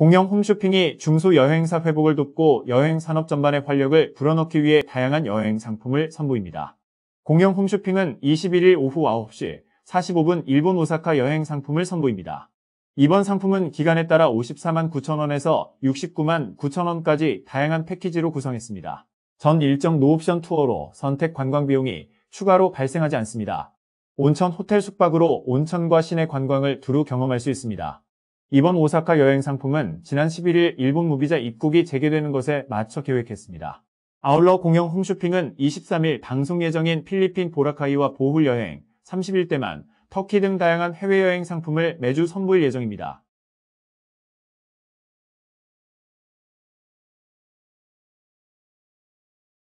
공영 홈쇼핑이 중소 여행사 회복을 돕고 여행 산업 전반의 활력을 불어넣기 위해 다양한 여행 상품을 선보입니다. 공영 홈쇼핑은 21일 오후 9시 45분 일본 오사카 여행 상품을 선보입니다. 이번 상품은 기간에 따라 54만 9천원에서 69만 9천원까지 다양한 패키지로 구성했습니다. 전 일정 노옵션 투어로 선택 관광 비용이 추가로 발생하지 않습니다. 온천 호텔 숙박으로 온천과 시내 관광을 두루 경험할 수 있습니다. 이번 오사카 여행 상품은 지난 11일 일본 무비자 입국이 재개되는 것에 맞춰 계획했습니다. 아울러 공영 홈쇼핑은 23일 방송 예정인 필리핀 보라카이와 보홀 여행, 30일 때만 터키 등 다양한 해외여행 상품을 매주 선보일 예정입니다.